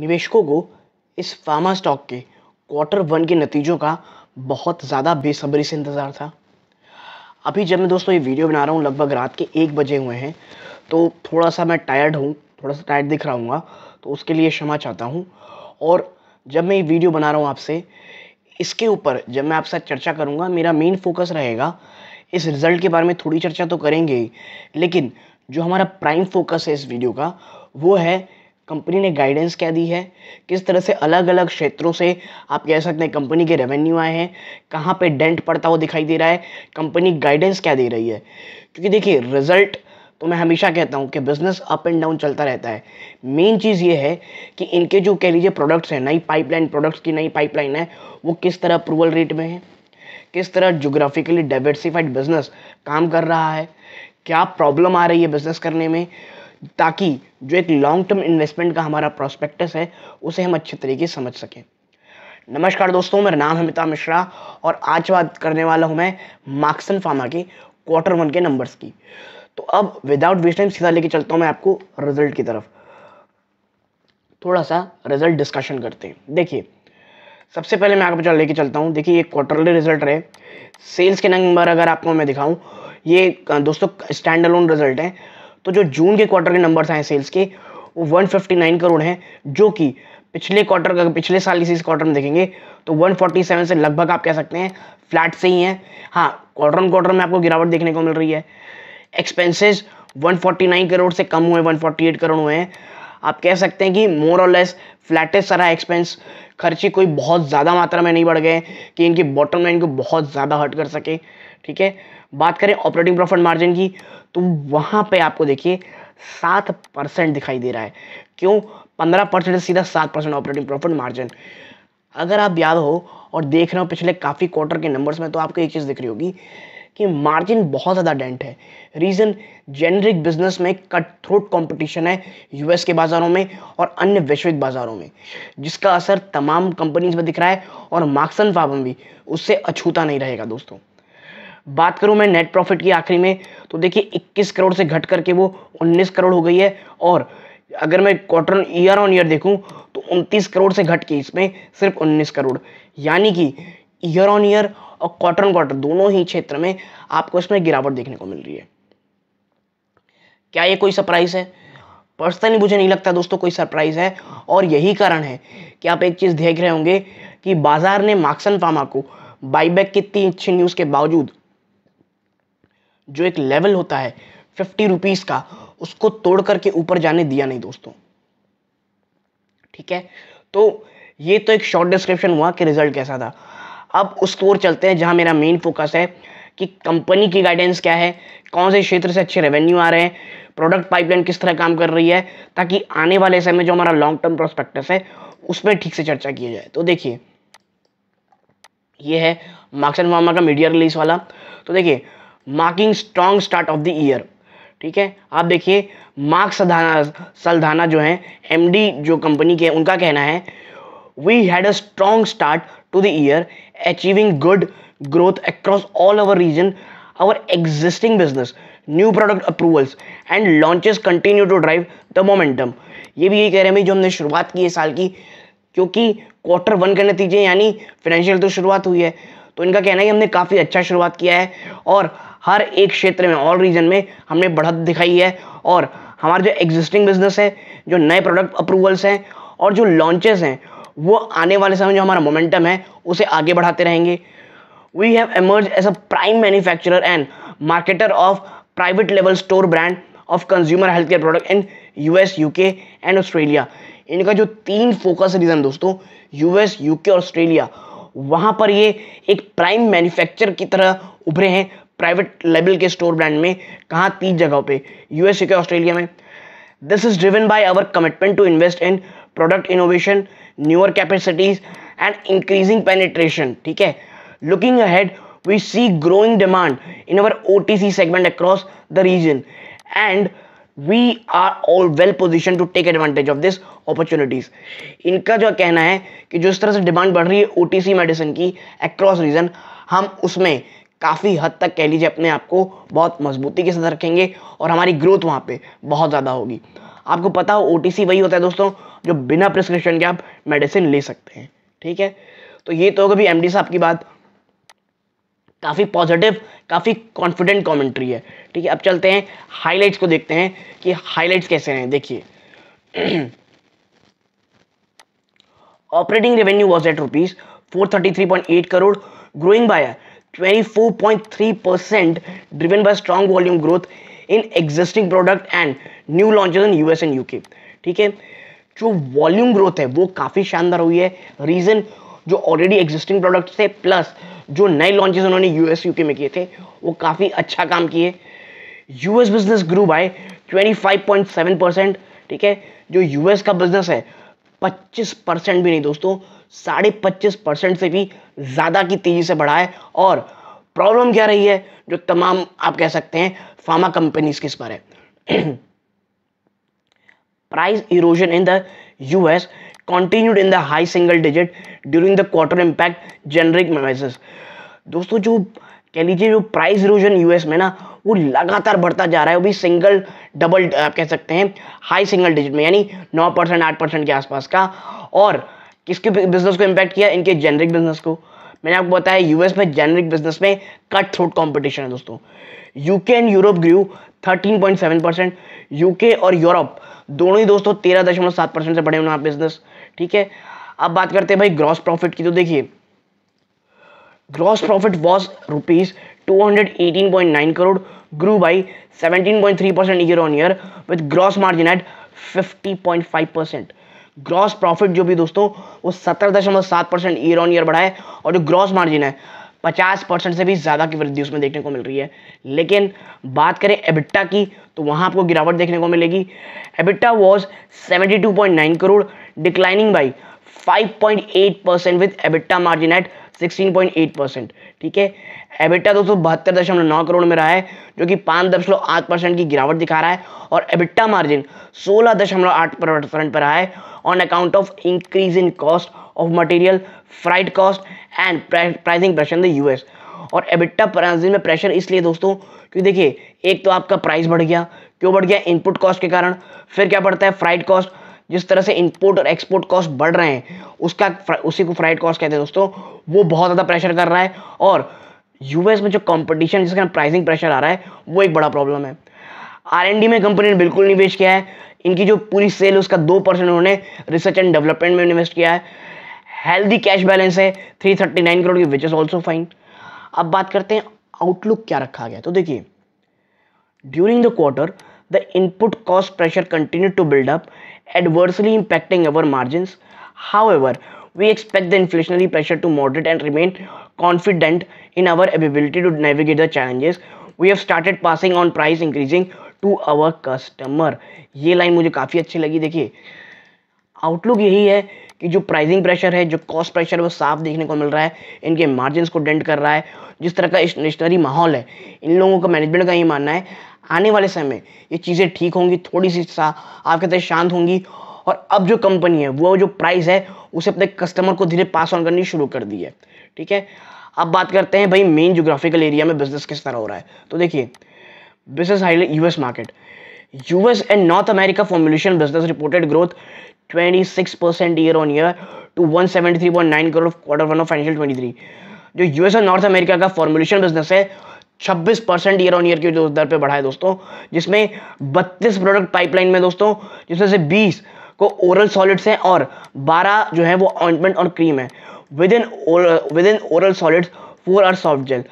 निवेशकों को इस फार्मा स्टॉक के क्वार्टर वन के नतीजों का बहुत ज़्यादा बेसब्री से इंतज़ार था अभी जब मैं दोस्तों ये वीडियो बना रहा हूँ लगभग रात के एक बजे हुए हैं तो थोड़ा सा मैं टायर्ड हूँ थोड़ा सा टायर्ड दिख रहा हूँ तो उसके लिए क्षमा चाहता हूँ और जब मैं ये वीडियो बना रहा हूँ आपसे इसके ऊपर जब मैं आपसे चर्चा करूँगा मेरा मेन फोकस रहेगा इस रिज़ल्ट के बारे में थोड़ी चर्चा तो करेंगे ही लेकिन जो हमारा प्राइम फोकस है इस वीडियो का वो है कंपनी ने गाइडेंस क्या दी है किस तरह से अलग अलग क्षेत्रों से आप कह सकते हैं कंपनी के रेवेन्यू आए हैं कहाँ पे डेंट पड़ता हुआ दिखाई दे रहा है कंपनी गाइडेंस क्या दे रही है क्योंकि देखिए रिजल्ट तो मैं हमेशा कहता हूँ कि बिज़नेस अप एंड डाउन चलता रहता है मेन चीज़ ये है कि इनके जो कह लीजिए प्रोडक्ट्स हैं नई पाइपलाइन प्रोडक्ट्स की नई पाइपलाइन है वो किस तरह अप्रूवल रेट में है किस तरह जोग्राफिकली डाइवर्सिफाइड बिजनेस काम कर रहा है क्या प्रॉब्लम आ रही है बिजनेस करने में ताकि जो एक लॉन्ग टर्म इन्वेस्टमेंट का हमारा प्रोस्पेक्टस है उसे हम अच्छे तरीके से समझ सकें नमस्कार दोस्तों मेरा नाम अमिताभ मिश्रा और आज बात करने वाला हूँ मैं मार्क्सन फार्मा के क्वार्टर वन के नंबर्स की तो अब विदाउट वेस्ट टाइम सीधा लेके चलता हूँ मैं आपको रिजल्ट की तरफ थोड़ा सा रिजल्ट डिस्कशन करते हैं देखिए सबसे पहले मैं आपको लेके चलता हूँ देखिए ये क्वार्टरली रिजल्ट रहे सेल्स के नंबर अगर आपको मैं दिखाऊँ ये दोस्तों स्टैंड अलोन रिजल्ट है तो जो जून के क्वार्टर के नंबर्स आए सेल्स के वो 159 करोड़ हैं जो कि पिछले क्वार्टर का पिछले साल इसी क्वार्टर में देखेंगे तो 147 से लगभग आप कह सकते हैं फ्लैट से ही हैं हाँ क्वार्टर ऑन क्वार्टर में आपको गिरावट देखने को मिल रही है एक्सपेंसेस 149 करोड़ से कम हुए 148 करोड़ हुए हैं आप कह सकते हैं कि मोर और लेस फ्लैटेस्ट सारा एक्सपेंस खर्चे कोई बहुत ज़्यादा मात्रा में नहीं बढ़ गए कि इनकी बॉटम लाइन को बहुत ज़्यादा हर्ट कर सके ठीक है बात करें ऑपरेटिंग प्रॉफिट मार्जिन की तो वहाँ पे आपको देखिए सात परसेंट दिखाई दे रहा है क्यों पंद्रह परसेंट से सीधा सात परसेंट ऑपरेटिंग प्रॉफिट मार्जिन अगर आप याद हो और देख रहे हो पिछले काफ़ी क्वार्टर के नंबर्स में तो आपको एक चीज़ दिख रही होगी कि मार्जिन बहुत ज़्यादा डेंट है रीज़न जेनरिक बिजनेस में कट थ्रोट कॉम्पिटिशन है यूएस के बाज़ारों में और अन्य वैश्विक बाज़ारों में जिसका असर तमाम कंपनीज में दिख रहा है और मार्क्सन फार्म भी उससे अछूता नहीं रहेगा दोस्तों बात करूं मैं नेट प्रॉफिट की आखिरी में तो देखिए 21 करोड़ से घट करके वो 19 करोड़ हो गई है और अगर मैं क्वार्टर ईयर ऑन ईयर देखूं तो 29 करोड़ से घट के इसमें सिर्फ 19 करोड़ यानी कि ईयर ऑन ईयर और क्वार्टर ऑन क्वार्टर दोनों ही क्षेत्र में आपको इसमें गिरावट देखने को मिल रही है क्या ये कोई सरप्राइज है पर्सनली मुझे नहीं लगता दोस्तों कोई सरप्राइज है और यही कारण है कि आप एक चीज़ देख रहे होंगे कि बाजार ने मार्क्सन फार्मा को बाईबैक की तीन अच्छी न्यूज़ के बावजूद जो एक लेवल होता है फिफ्टी रुपीज़ का उसको तोड़ करके ऊपर जाने दिया नहीं दोस्तों ठीक है तो ये तो एक शॉर्ट डिस्क्रिप्शन हुआ कि रिजल्ट कैसा था अब उस ओर चलते हैं जहां मेरा मेन फोकस है कि कंपनी की गाइडेंस क्या है कौन से क्षेत्र से अच्छे रेवेन्यू आ रहे हैं प्रोडक्ट पाइपलाइन किस तरह काम कर रही है ताकि आने वाले समय जो हमारा लॉन्ग टर्म प्रोस्पेक्टस है उसमें ठीक से चर्चा की जाए तो देखिए ये है मार्क्स एंड फार्मा का मीडिया रिलीज वाला तो देखिए marking strong start of the year ठीक है आप देखिए मार्क सलधाना सलधाना जो है एमडी जो कंपनी के उनका कहना है we had a strong start to the year achieving good growth across all our region our existing business new product approvals and launches continue to drive the momentum ये भी यही कह रहे हैं भाई जो हमने शुरुआत की है साल की क्योंकि क्वार्टर वन के नतीजे यानी फाइनेंशियल तो शुरुआत हुई है तो इनका कहना है कि हमने काफ़ी अच्छा शुरुआत किया है और हर एक क्षेत्र में ऑल रीजन में हमने बढ़त दिखाई है और हमारे जो एग्जिस्टिंग बिजनेस है जो नए प्रोडक्ट अप्रूवल्स हैं और जो लॉन्चेस हैं वो आने वाले समय जो हमारा मोमेंटम है उसे आगे बढ़ाते रहेंगे we have emerge as a prime manufacturer and marketer of private level store brand of consumer health care product in UK and Australia इनका जो तीन फोकस रीजन दोस्तों यू यूके ऑस्ट्रेलिया वहां पर ये एक प्राइम मैन्युफैक्चर की तरह उभरे हैं प्राइवेट लेवल के स्टोर ब्रांड में कहाँ तीस जगहों पे यूएसए के ऑस्ट्रेलिया में this is driven by our commitment to invest in product innovation newer capacities and increasing penetration ठीक है looking ahead growing demand in our O T C segment across the region and we are all well position to take advantage of this opportunities इनका जो कहना है कि जो इस तरह से डिमांड बढ़ रही है ओ मेडिसिन की अक्रॉस रीजन हम उसमें काफ़ी हद तक कह लीजिए अपने आप को बहुत मजबूती के साथ रखेंगे और हमारी ग्रोथ वहाँ पे बहुत ज़्यादा होगी आपको पता हो ओ वही होता है दोस्तों जो बिना प्रिस्क्रिप्शन के आप मेडिसिन ले सकते हैं ठीक है तो ये तो होगा भी एम साहब की बात काफ़ी पॉजिटिव काफ़ी कॉन्फिडेंट कमेंट्री है ठीक है अब चलते हैं हाइलाइट्स को देखते हैं कि हाइलाइट्स कैसे हैं देखिए operating revenue was at rupees four thirty three point eight crore growing by twenty four point three 24.3% driven by strong volume growth in existing product and new launches in US and UK ठीक है जो volume growth है वो काफ़ी शानदार हुई है reason जो ऑलरेडी एग्जिस्टिंग प्रोडक्ट्स थे प्लस जो नए लॉन्चेस उन्होंने यूएस यूके में किए थे वो काफ़ी अच्छा काम किए US business grew by 25.7 percent ठीक है जो यूएस का बिजनेस है 25 परसेंट भी नहीं दोस्तों साढ़े पच्चीस परसेंट से भी ज़्यादा की तेज़ी से बढ़ा है और प्रॉब्लम क्या रही है जो तमाम आप कह सकते हैं फार्मा कंपनीज किस पर है price erosion in the US continued in the high single digit during the quarter impact generic message दोस्तों जो कह लीजिए जो प्राइस इरोजन यूएस में ना वो लगातार बढ़ता जा रहा है वो भी सिंगल डबल आप कह सकते हैं हाई सिंगल डिजिट में यानी नौ परसेंट आठ परसेंट के आसपास का और किसके बिजनेस को इम्पैक्ट किया इनके जेनरिक बिजनेस को मैंने आपको बताया यूएस में जेनरिक बिजनेस में कट थ्रोट कॉम्पिटिशन है दोस्तों UK and Europe grew seven percent UK और यूरोप दोनों ही दोस्तों तेरह दशमलव सात परसेंट से बढ़े हुए बिजनेस ठीक है अब बात करते हैं भाई ग्रॉस प्रॉफिट की तो देखिए gross profit was rupees 218.9 crore grew by 17.3% year on year with gross margin at 50.5%. Gross profit जो भी दोस्तों वो सत्तर दशमलव सात परसेंट ईयर ऑन ईयर बढ़ा है और जो ग्रॉस मार्जिन है पचास परसेंट से भी ज़्यादा की वृद्धि उसमें देखने को मिल रही है लेकिन बात करें एबिट्टा की तो वहाँ आपको गिरावट देखने को मिलेगी EBITDA was 72.9 crore declining by 5.8 percent with EBITDA margin at 16.8 percent ठीक है एबिटा दोस्तों बहत्तर दशमलव नौ करोड़ में रहा है जो कि पाँच दशमलव आठ परसेंट की गिरावट दिखा रहा है और एबिटा मार्जिन सोलह दशमलव आठ परसेंट पर रहा है on account of increase in cost of material freight cost and pricing pressure in the US और एबिटा प्रांजिन में प्रेशर इसलिए दोस्तों क्योंकि देखिए एक तो आपका प्राइस बढ़ गया क्यों बढ़ गया इनपुट कॉस्ट के कारण फिर क्या बढ़ता है फ्राइड कॉस्ट जिस तरह से इंपोर्ट और एक्सपोर्ट कॉस्ट बढ़ रहे हैं उसका उसी को फ्राइड कॉस्ट कहते हैं दोस्तों वो बहुत ज़्यादा प्रेशर कर रहा है और यूएस में जो कंपटीशन जिसका प्राइसिंग प्रेशर आ रहा है वो एक बड़ा प्रॉब्लम है आर में कंपनी ने बिल्कुल निवेश किया है इनकी जो पूरी सेल उसका दो परसेंट उन्होंने रिसर्च एंड डेवलपमेंट में इन्वेस्ट किया है हेल्दी कैश बैलेंस है थ्री थर्टी नाइन करोड़ की विच इज़ ऑल्सो फाइन अब बात करते हैं आउटलुक क्या रखा गया तो देखिए during the quarter the input cost pressure continue to build up adversely impacting our margins. However, we expect the inflationary pressure to moderate and remain confident in our ability to navigate the challenges. We have started passing on price increasing to our customer. ये line मुझे काफ़ी अच्छी लगी देखिए outlook यही है कि जो प्राइसिंग प्रेशर है जो कॉस्ट प्रेशर है वो साफ देखने को मिल रहा है इनके मार्जिन को डेंट कर रहा है जिस तरह का स्टेशनरी माहौल है इन लोगों का मैनेजमेंट का ये मानना है आने वाले समय में ये चीज़ें ठीक होंगी थोड़ी सी सा आप कहते हैं शांत होंगी और अब जो कंपनी है वो जो प्राइस है उसे अपने कस्टमर को धीरे पास ऑन करनी शुरू कर दी है ठीक है अब बात करते हैं भाई मेन जोग्राफिकल एरिया में बिजनेस किस तरह हो रहा है तो देखिए business highlight U market U and North America formulation business reported growth 26 percent year on year to one seventy three point nine crore quarter one of financial twenty three जो US और नॉर्थ अमेरिका का formulation business है 26 percent year on year की दर पे बढ़ा है दोस्तों जिसमें 32 प्रोडक्ट पाइपलाइन में दोस्तों जिसमें से 20 को ओरल सॉलिड्स हैं और 12 जो है वो ऑइंटमेंट और क्रीम है within within oral solids four are soft gel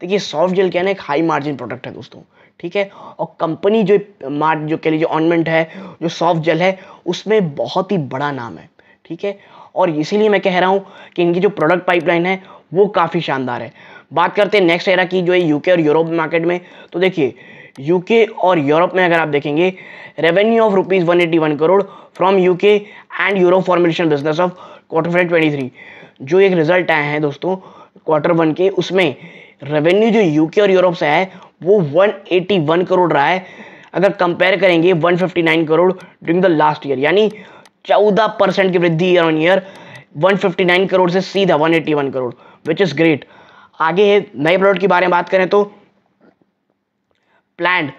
देखिए सॉफ्ट जेल क्या है एक हाई मार्जिन प्रोडक्ट है दोस्तों ठीक है और कंपनी जो मार्ट जो कह लीजिए ऑनमेंट है जो सॉफ्ट जेल है उसमें बहुत ही बड़ा नाम है ठीक है और इसीलिए मैं कह रहा हूँ कि इनकी जो प्रोडक्ट पाइपलाइन है वो काफ़ी शानदार है बात करते हैं नेक्स्ट एरा की जो है यूके और यूरोप मार्केट में तो देखिए यूके और यूरोप में अगर आप देखेंगे revenue of rupees one eighty one crore from UK and Europe formulation business of quarter five twenty three जो एक रिजल्ट आए हैं दोस्तों क्वार्टर वन के उसमें रेवेन्यू जो यूके और यूरोप से है वो वन एटी वन करोड़ रहा है अगर कंपेयर करेंगे one fifty nine crore during the last year यानी चौदह परसेंट की वृद्धि year on year nine crore से सीधा one one crore which is great आगे है नए प्रोडक्ट के बारे में बात करें तो plan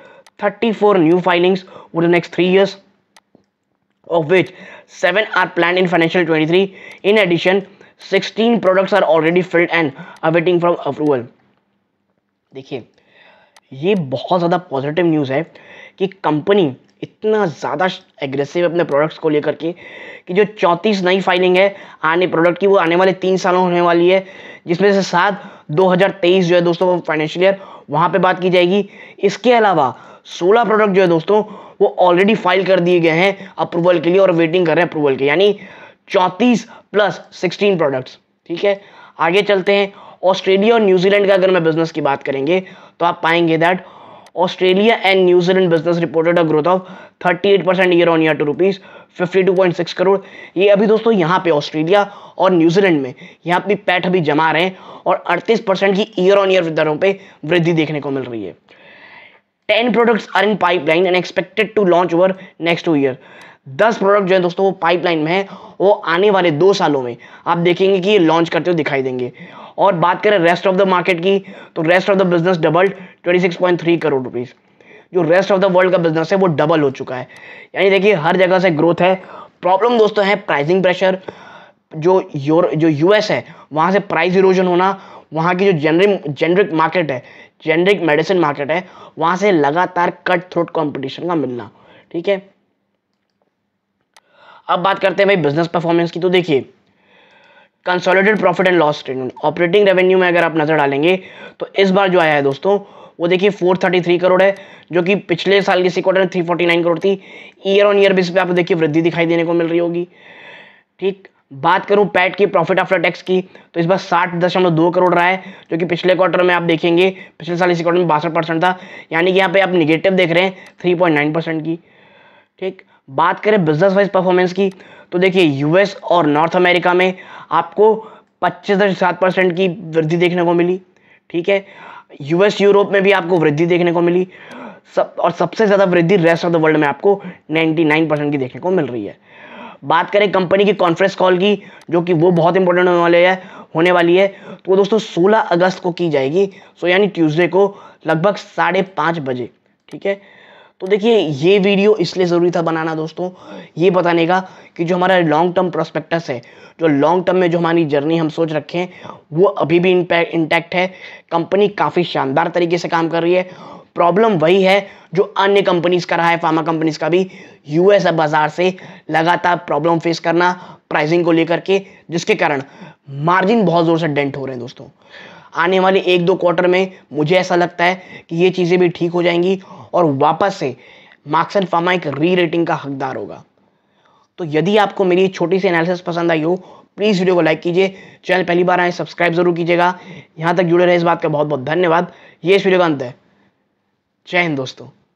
34 new filings for the next three years of which seven are plan in financial 23 in addition sixteen products are already filed and awaiting from approval देखिए ये बहुत ज़्यादा पॉजिटिव न्यूज़ है कि कंपनी इतना ज़्यादा एग्रेसिव अपने प्रोडक्ट्स को लेकर के कि जो चौंतीस नई फाइलिंग है आने प्रोडक्ट की वो आने वाले तीन सालों होने वाली है जिसमें से सात 2023 जो है दोस्तों फाइनेंशियल ईयर वहाँ पे बात की जाएगी इसके अलावा 16 प्रोडक्ट जो है दोस्तों वो ऑलरेडी फाइल कर दिए गए हैं अप्रूवल के लिए और वेटिंग कर रहे हैं अप्रूवल के यानी चौंतीस प्लस सिक्सटीन प्रोडक्ट्स ठीक है आगे चलते हैं ऑस्ट्रेलिया और न्यूजीलैंड का अगर मैं बिजनेस की बात करेंगे तो आप पाएंगे that Australia and New Zealand business reported a growth of of 38 percent year on year to rupees six crore ये अभी दोस्तों यहाँ पे ऑस्ट्रेलिया और न्यूजीलैंड में यहाँ पे पैट अभी जमा रहे हैं और 38 परसेंट की ईयर ऑन ईयर दरों पर वृद्धि देखने को मिल रही है ten products are in pipeline and expected to launch over next two year दस प्रोडक्ट जो है दोस्तों वो पाइपलाइन में है वो आने वाले दो सालों में आप देखेंगे कि ये लॉन्च करते हुए दिखाई देंगे और बात करें रेस्ट ऑफ द मार्केट की तो rest of the business doubled 26.3 crore rupees जो रेस्ट ऑफ द वर्ल्ड का बिजनेस है वो डबल हो चुका है यानी देखिए हर जगह से ग्रोथ है प्रॉब्लम दोस्तों है प्राइसिंग प्रेशर जो योर जो यूएस है वहाँ से प्राइस इरोजन होना वहाँ की जो जेनरिक जेनरिक मार्केट है जेनरिक मेडिसिन मार्केट है वहाँ से लगातार कट थ्रोट कॉम्पिटिशन का मिलना ठीक है अब बात करते हैं भाई बिजनेस परफॉर्मेंस की तो देखिए consolidated profit and loss statement operating revenue में अगर आप नज़र डालेंगे तो इस बार जो आया है दोस्तों वो देखिए 433 करोड़ है जो कि पिछले साल के इसी क्वार्टर में नाइन करोड़ थी ईयर ऑन ईयर बेस पे आपको देखिए वृद्धि दिखाई देने को मिल रही होगी ठीक बात करूं पैट की प्रॉफिट आफ्टर टैक्स की तो इस बार साठ दशमलव दो करोड़ रहा है जो कि पिछले क्वार्टर में आप देखेंगे पिछले साल इसी क्वार्टर में बासठ परसेंट था यानी कि यहाँ पे आप निगेटिव देख रहे हैं थ्री पॉइंट नाइन परसेंट की ठीक बात करें बिजनेस वाइज परफॉर्मेंस की तो देखिए यूएस और नॉर्थ अमेरिका में आपको पच्चीस सात परसेंट की वृद्धि देखने को मिली ठीक है यूएस यूरोप में भी आपको वृद्धि देखने को मिली सब और सबसे ज़्यादा वृद्धि रेस्ट ऑफ द वर्ल्ड में आपको 99 परसेंट की देखने को मिल रही है बात करें कंपनी की कॉन्फ्रेंस कॉल की जो कि वो बहुत इंपॉर्टेंट होने वाली है होने वाली है तो दोस्तों 16 अगस्त को की जाएगी सो यानी ट्यूसडे को लगभग साढ़े पाँच बजे ठीक है तो देखिए ये वीडियो इसलिए ज़रूरी था बनाना दोस्तों ये बताने का कि जो हमारा लॉन्ग टर्म प्रोस्पेक्टस है जो लॉन्ग टर्म में जो हमारी जर्नी हम सोच रखें वो अभी भी इंटैक्ट है कंपनी काफ़ी शानदार तरीके से काम कर रही है प्रॉब्लम वही है जो अन्य कंपनीज का रहा है फार्मा कंपनीज का भी यूएस बाजार से लगातार प्रॉब्लम फेस करना प्राइसिंग को लेकर के जिसके कारण मार्जिन बहुत ज़ोर से डेंट हो रहे हैं दोस्तों आने वाले एक दो क्वार्टर में मुझे ऐसा लगता है कि ये चीज़ें भी ठीक हो जाएंगी और वापस से एंड फार्मा एक री रेटिंग का हकदार होगा तो यदि आपको मेरी छोटी सी एनालिसिस पसंद आई हो प्लीज़ वीडियो को लाइक कीजिए चैनल पहली बार आए सब्सक्राइब जरूर कीजिएगा यहाँ तक जुड़े रहे इस बात का बहुत बहुत धन्यवाद ये इस वीडियो का अंत है जय हिंद दोस्तों